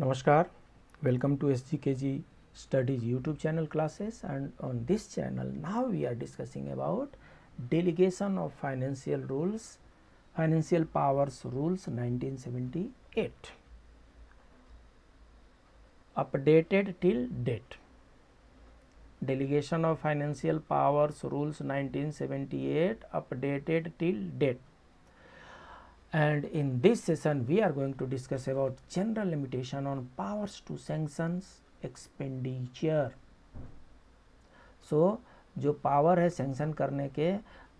नमस्कार welcome to S G K G studies YouTube channel classes and on this channel now we are discussing about delegation of financial rules financial powers rules 1978 updated till date delegation of financial powers rules 1978 updated till date and in this session we are going to discuss about general limitation on powers to sanctions expenditure so so, जो power है sanction करने के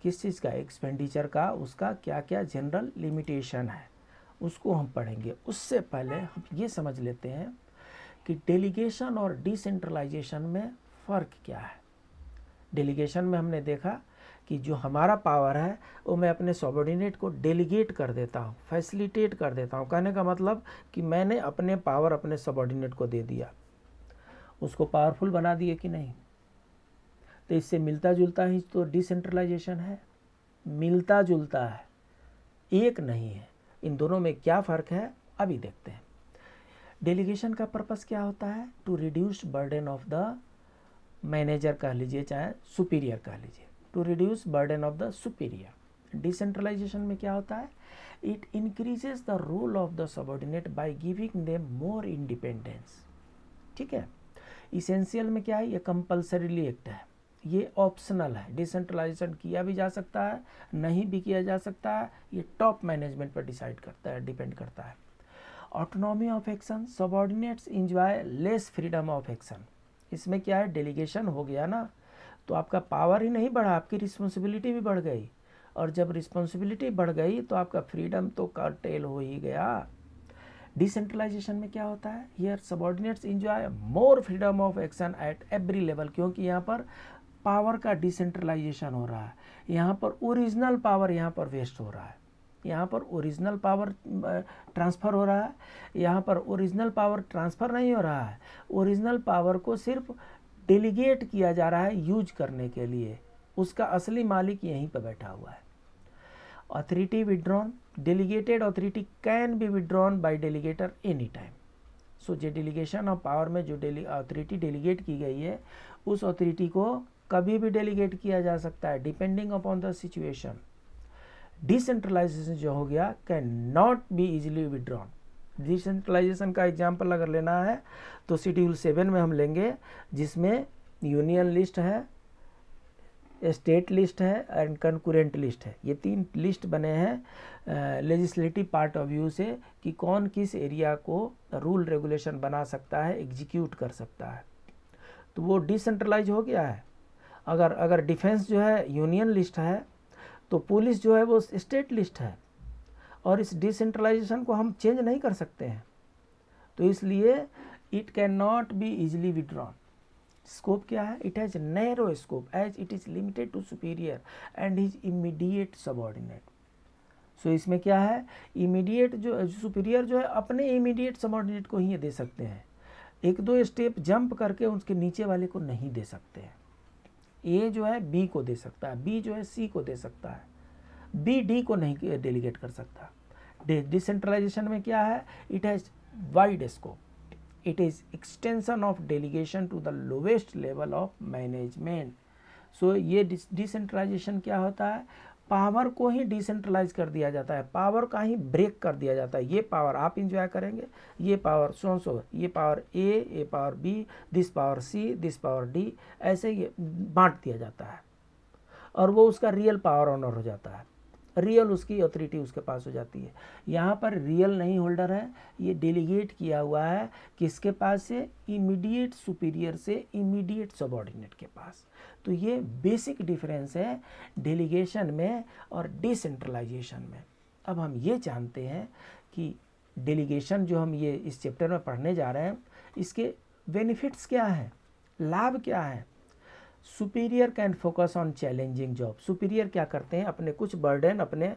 किस चीज़ का expenditure का उसका क्या क्या जनरल लिमिटेशन है उसको हम पढ़ेंगे उससे पहले हम ये समझ लेते हैं कि डेलीगेशन और डिसेंट्रलाइजेशन में फ़र्क क्या है डेलीगेशन में हमने देखा कि जो हमारा पावर है वो मैं अपने सबॉर्डिनेट को डेलीगेट कर देता हूँ फैसिलिटेट कर देता हूँ कहने का मतलब कि मैंने अपने पावर अपने सबॉर्डिनेट को दे दिया उसको पावरफुल बना दिए कि नहीं तो इससे मिलता जुलता ही तो डिसेंट्रलाइजेशन है मिलता जुलता है एक नहीं है इन दोनों में क्या फ़र्क है अभी देखते हैं डेलीगेशन का पर्पस क्या होता है to reduce burden of the manager कह लीजिए चाहे सुपीरियर कह लीजिए to reduce burden of the superior decentralization में क्या होता है it increases the role of the subordinate by giving them more independence ठीक है इसेंशियल में क्या है ये कंपल्सरीली एक्ट है ये ऑप्शनल है डिसेंट्रलाइजेशन किया भी जा सकता है नहीं भी किया जा सकता है ये टॉप मैनेजमेंट पर डिसाइड करता है डिपेंड करता है autonomy of action subordinates enjoy less freedom of action इसमें क्या है डेलीगेशन हो गया ना तो आपका पावर ही नहीं बढ़ा आपकी रिस्पॉन्सिबिलिटी भी बढ़ गई और जब रिस्पॉन्सिबिलिटी बढ़ गई तो आपका फ्रीडम तो कर्टेल हो ही गया डिसेंट्रलाइजेशन में क्या होता है here subordinates enjoy more freedom of action at every level क्योंकि यहाँ पर पावर का डिसेंट्रलाइजेशन हो रहा है यहाँ पर ओरिजिनल पावर यहाँ पर वेस्ट हो रहा है यहाँ पर ओरिजिनल पावर ट्रांसफ़र हो रहा है यहाँ पर ओरिजिनल पावर ट्रांसफ़र नहीं हो रहा है ओरिजिनल पावर को सिर्फ डेलीगेट किया जा रहा है यूज करने के लिए उसका असली मालिक यहीं पर बैठा हुआ है authority withdrawn delegated authority can be withdrawn by delegator any time so जो डेलीगेशन ऑफ पावर में जो डेली अथॉरिटी डेलीगेट की गई है उस अथॉरिटी को कभी भी डेलीगेट किया जा सकता है depending upon the situation decentralization जो हो गया can not be easily withdrawn decentralization का एग्जाम्पल अगर लेना है तो शेड्यूल सेवन में हम लेंगे जिसमें यूनियन लिस्ट है स्टेट लिस्ट है एंड कंकुरेंट लिस्ट है ये तीन लिस्ट बने हैं लेजिस्लेटिव पार्ट ऑफ व्यू से कि कौन किस एरिया को रूल रेगुलेशन बना सकता है एग्जीक्यूट कर सकता है तो वो डिसेंट्रलाइज हो गया है अगर अगर डिफेंस जो है यूनियन लिस्ट है तो पुलिस जो है वो स्टेट लिस्ट है और इस डिसेंट्रलाइजेशन को हम चेंज नहीं कर सकते हैं तो इसलिए it can not be easily withdrawn scope क्या है it has narrow scope as it is limited to superior and his immediate subordinate so इसमें क्या है इमीडिएट जो सुपीरियर जो है अपने इमीडिएट सबॉर्डिनेट को ही दे सकते हैं एक दो स्टेप जंप करके उसके नीचे वाले को नहीं दे सकते हैं ए जो है बी को दे सकता है बी जो है सी को दे सकता है बी डी को नहीं डेलीगेट कर सकता डिसेंट्रलाइजेशन में क्या है it has wide scope it is extension of delegation to the lowest level of management so ये डिसेंट्रलाइजेशन क्या होता है पावर को ही डिसेंट्रलाइज कर दिया जाता है पावर का ही ब्रेक कर दिया जाता है ये पावर आप इंजॉय करेंगे ये पावर सो सो ये पावर ए ये power B this power C this power D ऐसे ये बांट दिया जाता है और वो उसका रियल पावर ऑनर हो जाता है रियल उसकी अथॉरिटी उसके पास हो जाती है यहाँ पर रियल नहीं होल्डर है ये डेलीगेट किया हुआ है किसके पास से इमीडिएट सुपीरियर से इमीडिएट सबॉर्डिनेट के पास तो ये बेसिक डिफरेंस है डेलीगेशन में और डिसेंट्रलाइजेशन में अब हम ये जानते हैं कि डेलीगेशन जो हम ये इस चैप्टर में पढ़ने जा रहे हैं इसके बेनिफिट्स क्या हैं लाभ क्या हैं superior can focus on challenging job superior क्या करते हैं अपने कुछ बर्डन अपने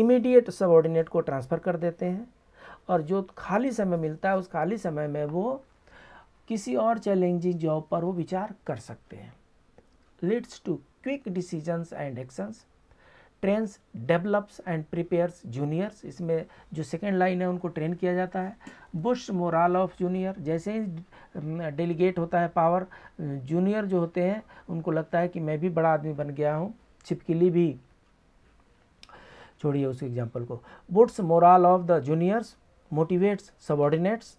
इमीडिएट सबऑर्डिनेट को ट्रांसफ़र कर देते हैं और जो खाली समय मिलता है उस खाली समय में वो किसी और चैलेंजिंग जॉब पर वो विचार कर सकते हैं leads to quick decisions and actions trains develops and prepares juniors इसमें जो सेकेंड लाइन है उनको ट्रेन किया जाता है बुश मोराल ऑफ जूनियर जैसे ही डेलीगेट होता है पावर जूनियर जो होते हैं उनको लगता है कि मैं भी बड़ा आदमी बन गया हूँ छिपकली भी छोड़िए उस एग्जाम्पल को boosts morale of the juniors motivates subordinates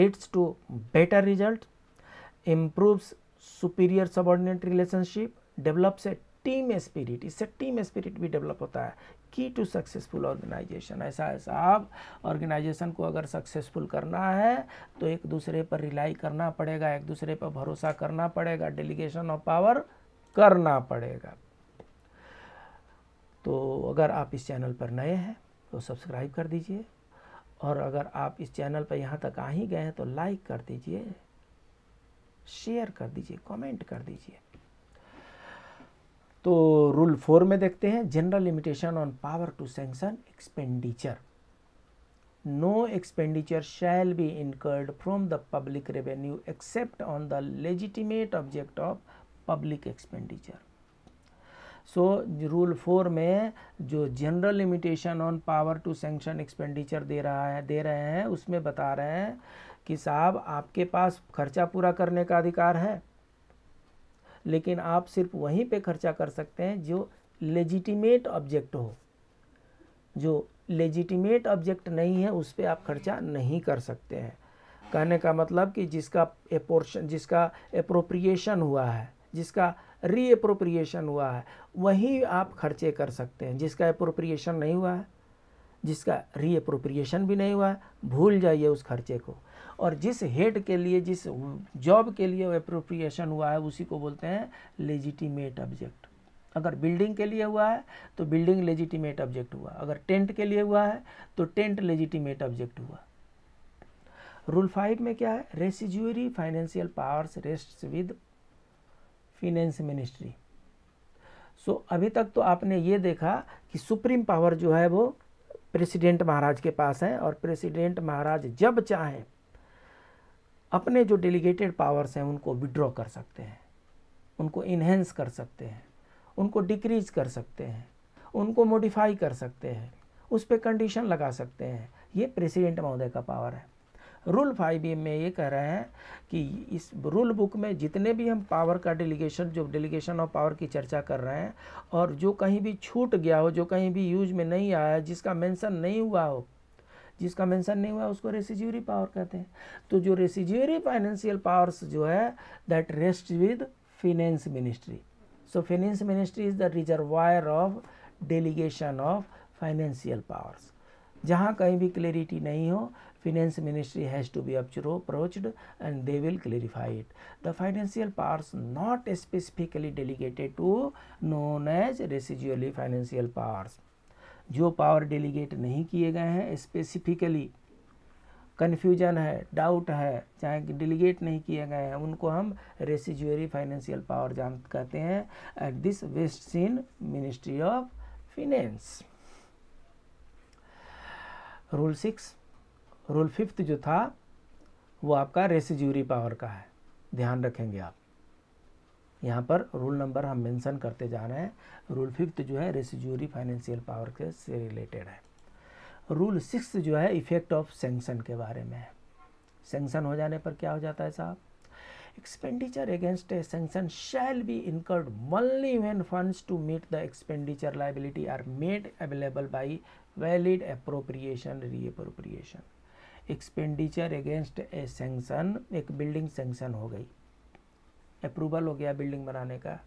leads to better result improves superior subordinate relationship develops a team spirit इससे टीम स्पिरिट भी डेवलप होता है की टू सक्सेसफुल ऑर्गेनाइजेशन ऐसा ऐसा आप ऑर्गेनाइजेशन को अगर सक्सेसफुल करना है तो एक दूसरे पर रिलाई करना पड़ेगा एक दूसरे पर भरोसा करना पड़ेगा डेलीगेशन ऑफ पावर करना पड़ेगा तो अगर आप इस चैनल पर नए हैं तो सब्सक्राइब कर दीजिए और अगर आप इस चैनल पर यहाँ तक आ ही गए हैं तो लाइक कर दीजिए शेयर कर दीजिए कमेंट कर दीजिए तो रूल फोर में देखते हैं general limitation on power to sanction expenditure no expenditure shall be incurred from the public revenue except on the legitimate object of public expenditure so rule four में जो general limitation on power to sanction expenditure दे रहा है दे रहे हैं उसमें बता रहे हैं कि साहब आपके पास खर्चा पूरा करने का अधिकार है लेकिन आप सिर्फ वहीं पे खर्चा कर सकते हैं जो लेजिटिमेट ऑब्जेक्ट हो जो लेजिटिमेट ऑब्जेक्ट नहीं है उस पर आप खर्चा नहीं कर सकते हैं कहने का मतलब कि जिसका एपोर्शन जिसका अप्रोप्रिएशन हुआ है जिसका रीअप्रोप्रिएशन हुआ है वहीं आप खर्चे कर सकते हैं जिसका अप्रोप्रिएशन नहीं हुआ है जिसका रीअप्रोप्रिएशन भी नहीं हुआ है भूल जाइए उस खर्चे को और जिस हेड के लिए जिस जॉब के लिए अप्रोप्रिएशन हुआ है उसी को बोलते हैं लेजिटिमेट ऑब्जेक्ट अगर बिल्डिंग के लिए हुआ है तो बिल्डिंग लेजिटिमेट ऑब्जेक्ट हुआ अगर टेंट के लिए हुआ है तो टेंट लेजिटिमेट ऑब्जेक्ट हुआ रूल फाइव में क्या है residuary financial powers rest with finance ministry so अभी तक तो आपने ये देखा कि सुप्रीम पावर जो है वो प्रेसिडेंट महाराज के पास है और प्रेसिडेंट महाराज जब चाहें अपने जो डेलीगेटेड पावर्स हैं उनको विड्रॉ कर सकते हैं उनको इन्हेंस कर सकते हैं उनको डिक्रीज कर सकते हैं उनको मॉडिफाई कर सकते हैं उस पर कंडीशन लगा सकते हैं ये प्रेसिडेंट महोदय का पावर है रूल फाइव ए में ये कह रहे हैं कि इस रूल बुक में जितने भी हम पावर का डेलीगेशन जो डेलीगेशन ऑफ पावर की चर्चा कर रहे हैं और जो कहीं भी छूट गया हो जो कहीं भी यूज में नहीं आया जिसका मेंशन नहीं हुआ हो जिसका मेंशन नहीं हुआ उसको रेसिज्यूरी पावर कहते हैं तो जो रेसिज्यूरी फाइनेंशियल पावर्स जो है that rest with finance ministry so finance ministry is the reservoir of delegation of financial powers जहाँ कहीं भी क्लेरिटी नहीं हो finance ministry has to be approached and they will clarify it the financial powers not specifically delegated to known as residually financial powers जो power delegate नहीं किए गए हैं स्पेसिफिकली कन्फ्यूजन है डाउट है चाहे कि डेलीगेट नहीं किए गए हैं उनको हम रेसिजुअरी फाइनेंशियल पावर जान कहते हैं at this vest seen ministry of finance rule six rule fifth जो था वो आपका रेसिजुअरी पावर का है ध्यान रखेंगे आप यहाँ पर रूल नंबर हम मेंशन करते जा रहे हैं रूल फिफ्थ जो है रेसिजरी फाइनेंशियल पावर के से रिलेटेड है रूल सिक्स जो है इफेक्ट ऑफ सेंक्शन के बारे में है सेंक्शन हो जाने पर क्या हो जाता है साहब expenditure against a sanction shall be incurred mainly when funds to meet the expenditure liability are made available by valid appropriation reappropriation expenditure against a sanction एक बिल्डिंग सेंक्शन हो गई अप्रूवल हो गया बिल्डिंग बनाने का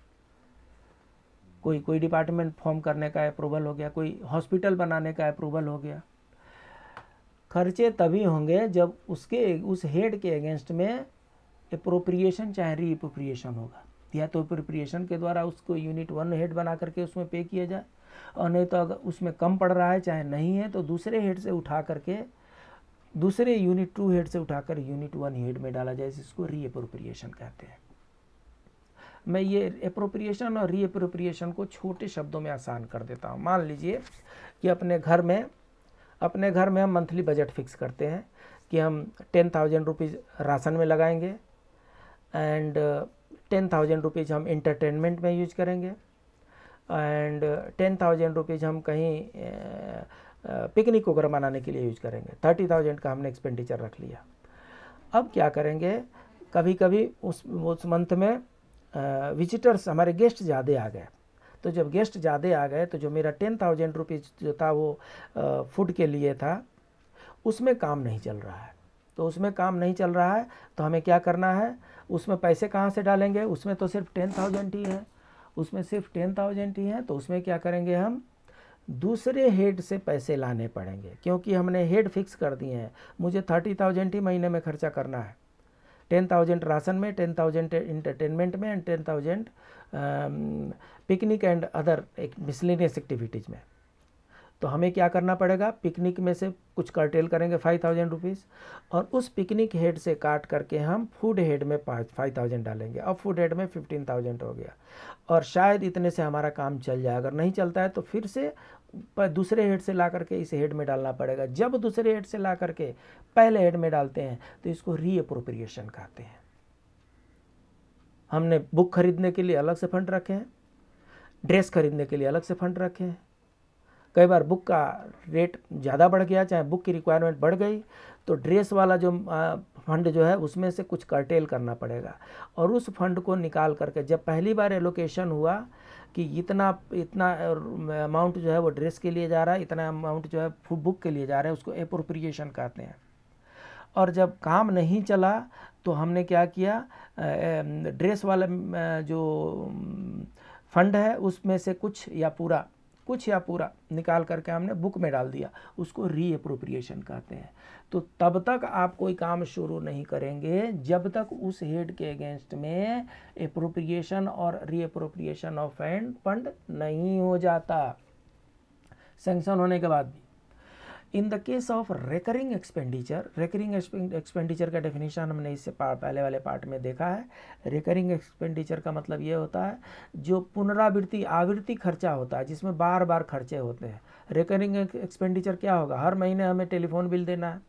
कोई कोई डिपार्टमेंट फॉर्म करने का अप्रूवल हो गया कोई हॉस्पिटल बनाने का अप्रूवल हो गया खर्चे तभी होंगे जब उसके उस हेड के अगेंस्ट में अप्रोप्रिएशन चाहे री अप्रोप्रिएशन होगा या तो अप्रोप्रिएशन के द्वारा उसको यूनिट वन हेड बना करके उसमें पे किया जाए और नहीं तो अगर उसमें कम पड़ रहा है चाहे नहीं है तो दूसरे हेड से उठा करके दूसरे यूनिट टू हेड से उठाकर यूनिट वन हेड में डाला जाए जिसको री अप्रोप्रिएशन कहते हैं मैं ये अप्रोप्रिएशन और रीअप्रोप्रिएशन को छोटे शब्दों में आसान कर देता हूँ मान लीजिए कि अपने घर में अपने घर में हम मंथली बजट फिक्स करते हैं कि हम टेन थाउजेंड रुपीज़ राशन में लगाएंगे एंड टेन थाउजेंड रुपीज़ हम इंटरटेनमेंट में यूज करेंगे एंड टेन थाउजेंड रुपीज़ हम कहीं पिकनिक वगैरह मनाने के लिए यूज करेंगे थर्टी थाउजेंड का हमने एक्सपेंडिचर रख लिया अब क्या करेंगे कभी कभी उस उस मंथ में विजिटर्स हमारे गेस्ट ज़्यादा आ गए तो जब गेस्ट ज़्यादा आ गए तो जो मेरा टेन थाउजेंड रुपीज़ जो था वो फूड के लिए था उसमें काम नहीं चल रहा है तो उसमें काम नहीं चल रहा है तो हमें क्या करना है उसमें पैसे कहाँ से डालेंगे उसमें तो सिर्फ टेन थाउजेंड ही है उसमें सिर्फ टेन थाउजेंड ही है तो उसमें क्या करेंगे हम दूसरे हेड से पैसे लाने पड़ेंगे क्योंकि हमने हेड फिक्स कर दिए हैं मुझे थर्टी थाउजेंड ही महीने में खर्चा करना है टेन थाउजेंड राशन में टेन थाउजेंड इंटरटेनमेंट में and ten thousand picnic and other एक मिसलिनियस एक्टिविटीज़ में तो हमें क्या करना पड़ेगा पिकनिक में से कुछ कर्टेल करेंगे फाइव थाउजेंड रुपीज़ और उस पिकनिक हेड से काट करके हम फूड हेड में पाँच फाइव थाउजेंड डालेंगे अब फूड हेड में फिफ्टीन थाउजेंड हो गया और शायद इतने से हमारा काम चल जाए अगर नहीं चलता है तो फिर से दूसरे हेड से ला करके इस हेड में डालना पड़ेगा जब दूसरे हेड से ला करके पहले हेड में डालते हैं तो इसको रीअप्रोप्रिएशन कहते हैं हमने बुक खरीदने के लिए अलग से फंड रखे हैं ड्रेस खरीदने के लिए अलग से फंड रखे हैं कई बार बुक का रेट ज़्यादा बढ़ गया चाहे बुक की रिक्वायरमेंट बढ़ गई तो ड्रेस वाला जो फंड जो है उसमें से कुछ कर्टेल करना पड़ेगा और उस फंड को निकाल करके जब पहली बार एलोकेशन हुआ कि इतना इतना अमाउंट जो है वो ड्रेस के लिए जा रहा है इतना अमाउंट जो है फूड बुक के लिए जा रहा है उसको अप्रोप्रिएशन कहते हैं और जब काम नहीं चला तो हमने क्या किया ड्रेस वाला जो फंड है उसमें से कुछ या पूरा कुछ या पूरा निकाल करके हमने बुक में डाल दिया उसको रीअप्रोप्रिएशन कहते हैं तो तब तक आप कोई काम शुरू नहीं करेंगे जब तक उस हेड के अगेंस्ट में अप्रोप्रिएशन और रीअप्रोप्रिएशन ऑफ एंड फंड नहीं हो जाता सेंक्शन होने के बाद भी in the case of recurring expenditure recurring expenditure का डेफिनेशन हमने इससे पहले वाले पार्ट में देखा है रेकरिंग एक्सपेंडिचर का मतलब ये होता है जो पुनरावृत्ति आवृत्ति खर्चा होता है जिसमें बार बार खर्चे होते हैं रेकरिंग एक्सपेंडिचर क्या होगा हर महीने हमें टेलीफोन बिल देना है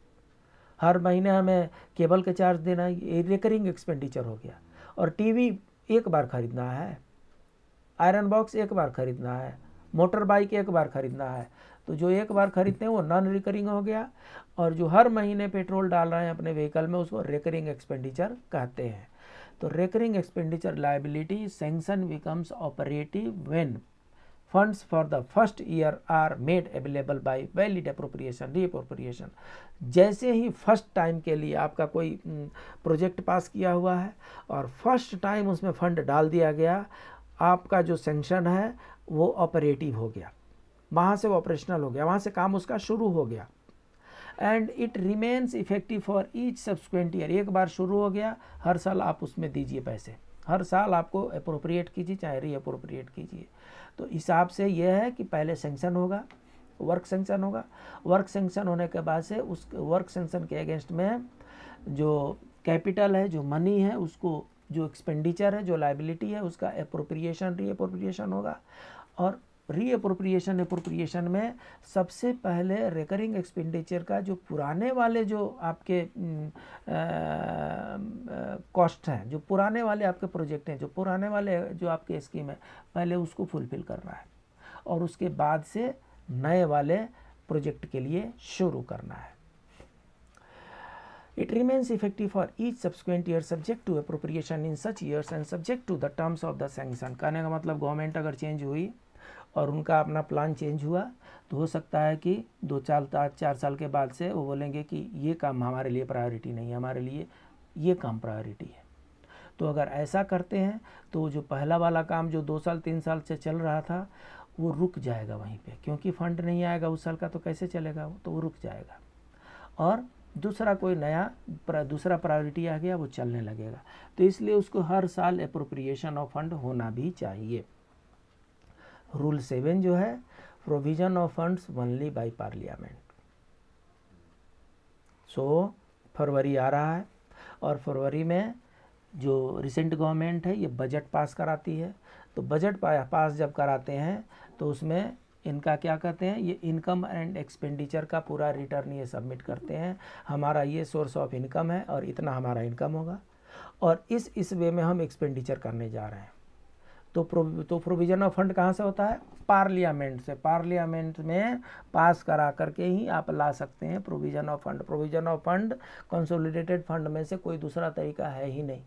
हर महीने हमें केबल का के चार्ज देना है ये रेकरिंग एक्सपेंडिचर हो गया और टीवी एक बार खरीदना है आयरन बॉक्स एक बार खरीदना है मोटर बाइक एक बार खरीदना है तो जो एक बार खरीदते हैं वो नॉन रिकरिंग हो गया और जो हर महीने पेट्रोल डाल रहे हैं अपने व्हीकल में उसको रिकरिंग एक्सपेंडिचर कहते हैं तो recurring expenditure liability sanction becomes operative when funds for the first year are made available by valid appropriation reappropriation जैसे ही फर्स्ट टाइम के लिए आपका कोई प्रोजेक्ट पास किया हुआ है और फर्स्ट टाइम उसमें फंड डाल दिया गया आपका जो सेंक्शन है वो ऑपरेटिव हो गया वहाँ से वो ऑपरेशनल हो गया वहाँ से काम उसका शुरू हो गया and it remains effective for each subsequent year एक बार शुरू हो गया हर साल आप उसमें दीजिए पैसे हर साल आपको अप्रोप्रिएट कीजिए चाहे री अप्रोप्रिएट कीजिए तो हिसाब से यह है कि पहले सेंक्शन होगा वर्क सेंक्शन होगा वर्क सेंक्शन होने के बाद से उस वर्क सेंक्शन के अगेंस्ट में जो कैपिटल है जो मनी है उसको जो एक्सपेंडिचर है जो लाइबिलिटी है उसका अप्रोप्रिएशन री अप्रोप्रिएशन होगा और री अप्रोप्रिएशन अप्रोप्रिएशन में सबसे पहले रिकरिंग एक्सपेंडिचर का जो पुराने वाले जो आपके कॉस्ट हम्म, हैं जो पुराने वाले आपके प्रोजेक्ट हैं जो पुराने वाले जो आपके स्कीम है पहले उसको फुलफिल करना है और उसके बाद से नए वाले प्रोजेक्ट के लिए शुरू करना है it remains effective for each subsequent year subject to appropriation in such years and subject to the terms of the sanction कहने का मतलब गवर्नमेंट अगर चेंज हुई और उनका अपना प्लान चेंज हुआ तो हो सकता है कि दो चार चार साल के बाद से वो बोलेंगे कि ये काम हमारे लिए प्रायोरिटी नहीं है हमारे लिए ये काम प्रायोरिटी है तो अगर ऐसा करते हैं तो जो पहला वाला काम जो दो साल तीन साल से चल रहा था वो रुक जाएगा वहीं पे क्योंकि फंड नहीं आएगा उस साल का तो कैसे चलेगा वो तो वो रुक जाएगा और दूसरा कोई नया प्रा, दूसरा प्रायोरिटी आ गया वो चलने लगेगा तो इसलिए उसको हर साल अप्रोप्रिएशन ऑफ फंड होना भी चाहिए रूल सेवन जो है provision of funds only by parliament so फरवरी आ रहा है और फरवरी में जो रिसेंट गवर्नमेंट है ये बजट पास कराती है तो बजट पास जब कराते हैं तो उसमें इनका क्या कहते हैं ये इनकम एंड एक्सपेंडिचर का पूरा रिटर्न ये सबमिट करते हैं हमारा ये सोर्स ऑफ इनकम है और इतना हमारा इनकम होगा और इस इस वे में हम एक्सपेंडिचर करने जा रहे हैं तो प्रो तो प्रोविजन ऑफ फंड कहाँ से होता है पार्लियामेंट से पार्लियामेंट में पास करा करके ही आप ला सकते हैं provision of fund provision of fund consolidated fund में से कोई दूसरा तरीका है ही नहीं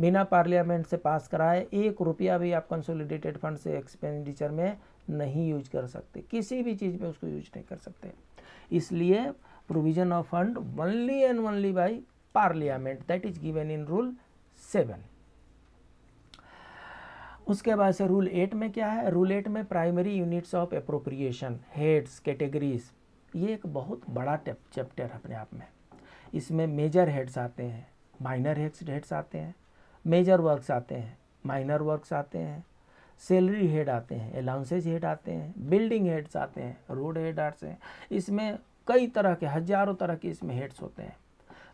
बिना पार्लियामेंट से पास कराए एक रुपया भी आप कंसोलिडेटेड फंड से एक्सपेंडिचर में नहीं यूज कर सकते किसी भी चीज़ में उसको यूज नहीं कर सकते इसलिए provision of fund only and only by parliament that is given in rule seven उसके बाद से रूल एट में क्या है रूल एट में primary units of appropriation heads categories ये एक बहुत बड़ा चैप्टर है अपने आप में इसमें मेजर हेड्स आते हैं माइनर हेड्स हेड्स आते हैं मेजर वर्क्स आते हैं माइनर वर्क्स आते हैं सैलरी हेड आते हैं अलाउंसेज हेड आते हैं बिल्डिंग हेड्स आते हैं रोड हेड आते हैं इसमें कई तरह के हजारों तरह के इसमें हेड्स होते हैं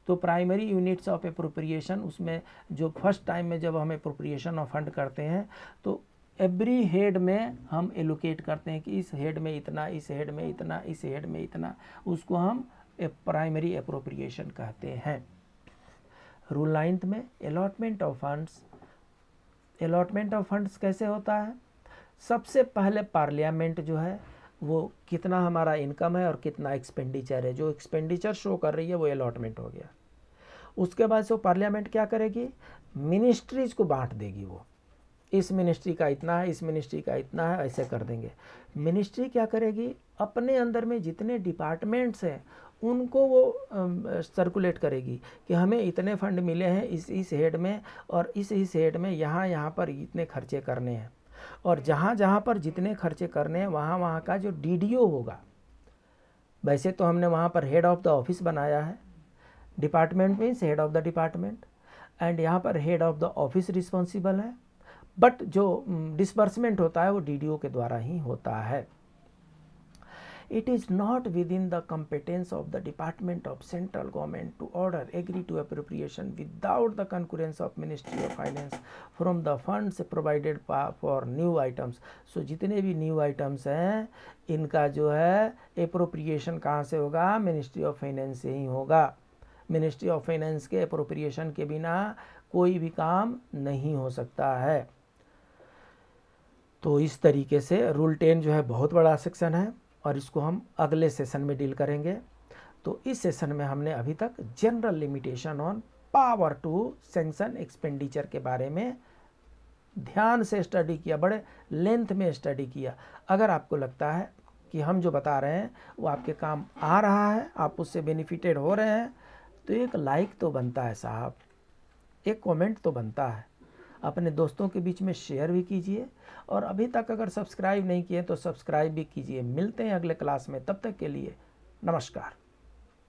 तो प्राइमरी यूनिट्स ऑफ अप्रोप्रिएशन उसमें जो फर्स्ट टाइम में जब हम अप्रोप्रिएशन ऑफ फंड करते हैं तो एवरी हेड में हम एलोकेट करते हैं कि इस हेड में इतना इस हेड में इतना इस हेड में इतना उसको हम प्राइमरी अप्रोप्रिएशन कहते हैं रूल नाइन्थ में allotment of funds allotment of funds कैसे होता है सबसे पहले पार्लियामेंट जो है वो कितना हमारा इनकम है और कितना एक्सपेंडिचर है जो एक्सपेंडिचर शो कर रही है वो अलॉटमेंट हो गया उसके बाद से पार्लियामेंट क्या करेगी मिनिस्ट्रीज को बांट देगी वो इस मिनिस्ट्री का इतना है इस मिनिस्ट्री का इतना है ऐसे कर देंगे मिनिस्ट्री क्या करेगी अपने अंदर में जितने डिपार्टमेंट्स हैं उनको वो सर्कुलेट करेगी कि हमें इतने फंड मिले हैं इस इस हेड में और इस इस हेड में यहाँ यहाँ पर इतने खर्चे करने हैं और जहाँ जहाँ पर जितने खर्चे करने हैं वहाँ वहाँ का जो डी होगा वैसे तो हमने वहाँ पर हेड ऑफ़ द ऑफिस बनाया है department means head of the department and यहाँ पर head of the office responsible है बट जो डिसबर्समेंट mm, होता है वो डी के द्वारा ही होता है it is not within the competence of the department of central government to order agree to appropriation without the concurrence of ministry of finance from the funds provided for new items so jitne bhi new items hain inka jo hai appropriation kahan se hoga ministry of finance se hi hoga ministry of finance ke appropriation ke bina koi bhi kaam nahi ho sakta hai तो इस तरीके से rule ten जो है बहुत बड़ा section है और इसको हम अगले सेशन में डील करेंगे तो इस सेशन में हमने अभी तक general limitation on power to sanction expenditure के बारे में ध्यान से स्टडी किया बड़े लेंथ में स्टडी किया अगर आपको लगता है कि हम जो बता रहे हैं वो आपके काम आ रहा है आप उससे बेनिफिटेड हो रहे हैं तो एक लाइक तो बनता है साहब एक कमेंट तो बनता है अपने दोस्तों के बीच में शेयर भी कीजिए और अभी तक अगर सब्सक्राइब नहीं किए तो सब्सक्राइब भी कीजिए मिलते हैं अगले क्लास में तब तक के लिए नमस्कार